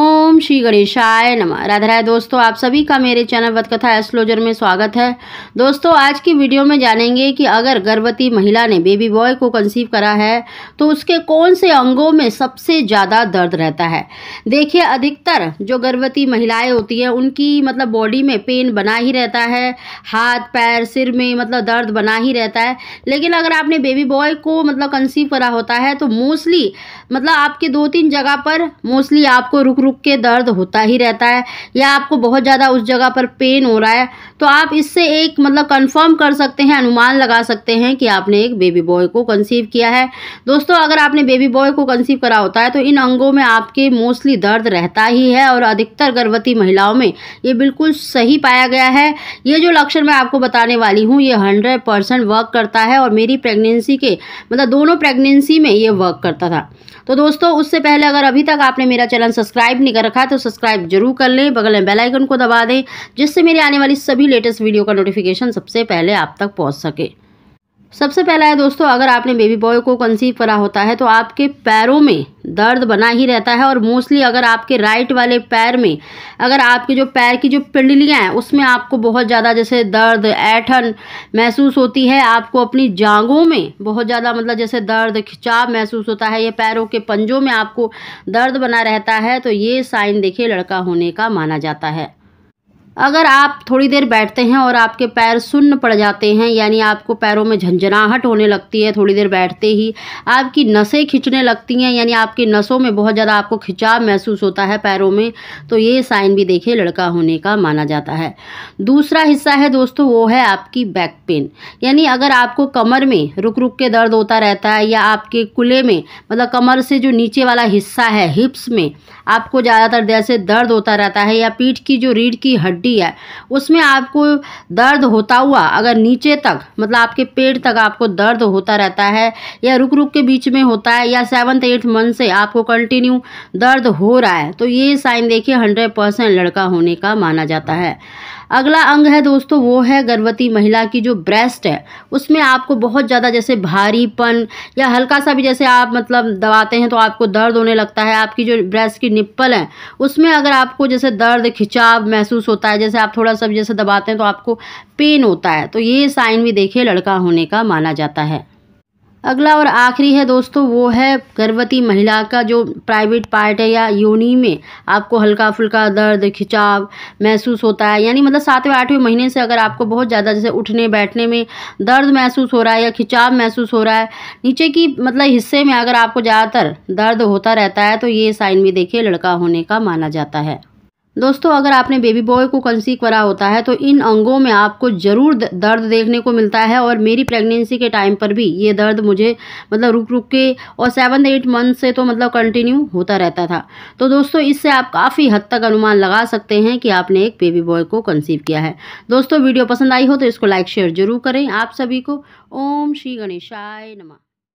ओम श्री गणेशाय नमः राधा राय दोस्तों आप सभी का मेरे चैनल वतकथा एस्ट्रोलॉजर में स्वागत है दोस्तों आज की वीडियो में जानेंगे कि अगर गर्भवती महिला ने बेबी बॉय को कंसीव करा है तो उसके कौन से अंगों में सबसे ज़्यादा दर्द रहता है देखिए अधिकतर जो गर्भवती महिलाएं होती हैं उनकी मतलब बॉडी में पेन बना ही रहता है हाथ पैर सिर में मतलब दर्द बना ही रहता है लेकिन अगर आपने बेबी बॉय को मतलब कंसीव करा होता है तो मोस्टली मतलब आपके दो तीन जगह पर मोस्टली आपको रुक रुक के दर्द होता ही रहता है या आपको बहुत ज़्यादा उस जगह पर पेन हो रहा है तो आप इससे एक मतलब कंफर्म कर सकते हैं अनुमान लगा सकते हैं कि आपने एक बेबी बॉय को कंसीव किया है दोस्तों अगर आपने बेबी बॉय को कंसीव करा होता है तो इन अंगों में आपके मोस्टली दर्द रहता ही है और अधिकतर गर्भवती महिलाओं में ये बिल्कुल सही पाया गया है ये जो लक्षण मैं आपको बताने वाली हूँ ये हंड्रेड परसेंट वर्क करता है और मेरी प्रेगनेंसी के मतलब दोनों प्रेगनेंसी में ये वर्क करता था तो दोस्तों उससे पहले अगर अभी तक आपने मेरा चैनल सब्सक्राइब सब्सक्राइब नहीं कर रखा है तो सब्सक्राइब जरूर कर लें बगल में बेलाइकन को दबा दें जिससे मेरी आने वाली सभी लेटेस्ट वीडियो का नोटिफिकेशन सबसे पहले आप तक पहुँच सके सबसे पहला है दोस्तों अगर आपने बेबी बॉय को कंसीव करा होता है तो आपके पैरों में दर्द बना ही रहता है और मोस्टली अगर आपके राइट वाले पैर में अगर आपके जो पैर की जो पिंडलियाँ हैं उसमें आपको बहुत ज़्यादा जैसे दर्द ऐठन महसूस होती है आपको अपनी जांघों में बहुत ज़्यादा मतलब जैसे दर्द खिंचाव महसूस होता है ये पैरों के पंजों में आपको दर्द बना रहता है तो ये साइन देखिए लड़का होने का माना जाता है अगर आप थोड़ी देर बैठते हैं और आपके पैर सुन्न पड़ जाते हैं यानी आपको पैरों में झंझनाहट होने लगती है थोड़ी देर बैठते ही आपकी नसें खिंचने लगती हैं यानी आपकी नसों में बहुत ज़्यादा आपको खिंचाव महसूस होता है पैरों में तो ये साइन भी देखिए लड़का होने का माना जाता है दूसरा हिस्सा है दोस्तों वो है आपकी बैक पेन यानी अगर आपको कमर में रुक रुक के दर्द होता रहता है या आपके कुले में मतलब कमर से जो नीचे वाला हिस्सा है हिप्स में आपको ज़्यादातर जैसे दर्द होता रहता है या पीठ की जो रीढ़ की हड्डी हड्डी है उसमें आपको दर्द होता हुआ अगर नीचे तक मतलब आपके पेट तक आपको दर्द होता रहता है या रुक रुक के बीच में होता है या सेवन्थ एट्थ मंथ से आपको कंटिन्यू दर्द हो रहा है तो ये साइन देखिए हंड्रेड परसेंट लड़का होने का माना जाता है अगला अंग है दोस्तों वो है गर्भवती महिला की जो ब्रेस्ट है उसमें आपको बहुत ज़्यादा जैसे भारीपन या हल्का सा भी जैसे आप मतलब दबाते हैं तो आपको दर्द होने लगता है आपकी जो ब्रेस्ट की निप्पल है उसमें अगर आपको जैसे दर्द खिंचाव महसूस होता है जैसे आप थोड़ा सा जैसे दबाते हैं तो आपको पेन होता है तो ये साइन भी देखिए लड़का होने का माना जाता है अगला और आखिरी है दोस्तों वो है गर्भवती महिला का जो प्राइवेट पार्ट है या योनि में आपको हल्का फुल्का दर्द खिंचाव महसूस होता है यानी मतलब सातवें आठवें महीने से अगर आपको बहुत ज़्यादा जैसे उठने बैठने में दर्द महसूस हो रहा है या खिंचाव महसूस हो रहा है नीचे की मतलब हिस्से में अगर आपको ज़्यादातर दर्द होता रहता है तो ये साइन भी देखिए लड़का होने का माना जाता है दोस्तों अगर आपने बेबी बॉय को कंसीव करा होता है तो इन अंगों में आपको ज़रूर दर्द देखने को मिलता है और मेरी प्रेगनेंसी के टाइम पर भी ये दर्द मुझे मतलब रुक रुक के और सेवन एट मंथ से तो मतलब कंटिन्यू होता रहता था तो दोस्तों इससे आप काफ़ी हद तक अनुमान लगा सकते हैं कि आपने एक बेबी बॉय को कंसीव किया है दोस्तों वीडियो पसंद आई हो तो इसको लाइक शेयर जरूर करें आप सभी को ओम श्री गणेशाय नमा